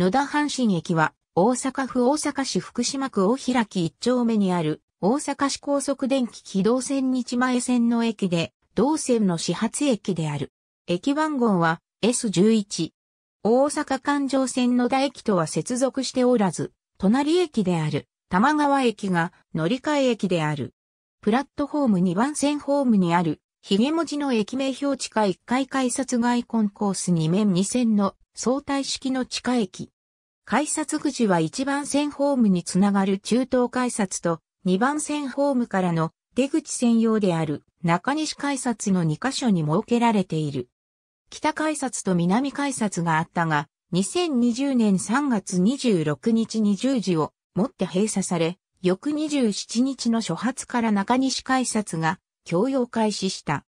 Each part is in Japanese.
野田阪神駅は、大阪府大阪市福島区大開き1丁目にある、大阪市高速電気軌道線日前線の駅で、同線の始発駅である。駅番号は S11。大阪環状線野田駅とは接続しておらず、隣駅である玉川駅が乗り換え駅である。プラットホーム2番線ホームにある、ひげ文字の駅名表地下1階改札外コンコース2面2線の相対式の地下駅。改札口は1番線ホームにつながる中東改札と2番線ホームからの出口専用である中西改札の2カ所に設けられている。北改札と南改札があったが、2020年3月26日に10時をもって閉鎖され、翌27日の初発から中西改札が供用開始した。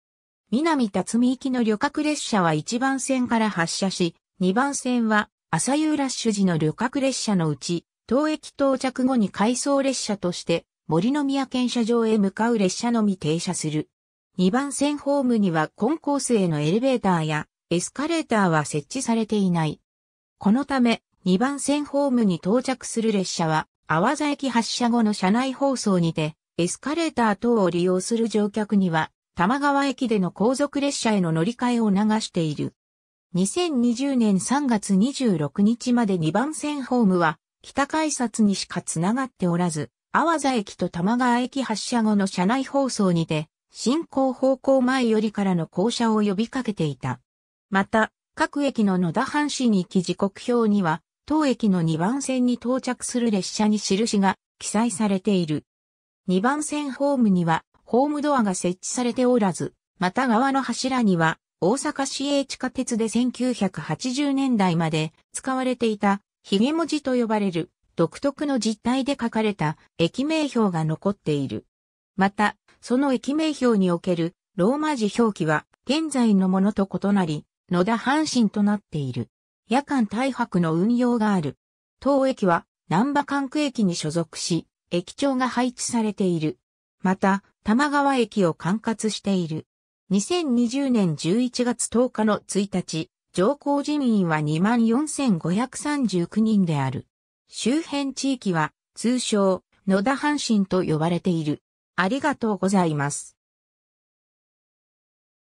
南辰巳行きの旅客列車は1番線から発車し、2番線は、朝夕ラッシュ時の旅客列車のうち、当駅到着後に回送列車として、森の宮検車場へ向かう列車のみ停車する。2番線ホームにはコンコースへのエレベーターやエスカレーターは設置されていない。このため、2番線ホームに到着する列車は、阿波座駅発車後の車内放送にて、エスカレーター等を利用する乗客には、玉川駅での後続列車への乗り換えを流している。2020年3月26日まで2番線ホームは北改札にしかつながっておらず、阿波座駅と玉川駅発車後の車内放送にて、進行方向前よりからの降車を呼びかけていた。また、各駅の野田阪神行き時刻表には、当駅の2番線に到着する列車に印が記載されている。2番線ホームには、ホームドアが設置されておらず、また側の柱には、大阪市営地下鉄で1980年代まで使われていたひげ文字と呼ばれる独特の実態で書かれた駅名表が残っている。また、その駅名表におけるローマ字表記は現在のものと異なり、野田阪神となっている。夜間大白の運用がある。当駅は南波管区駅に所属し、駅長が配置されている。また、玉川駅を管轄している。2020年11月10日の1日、上皇人員は24,539人である。周辺地域は通称、野田阪神と呼ばれている。ありがとうございます。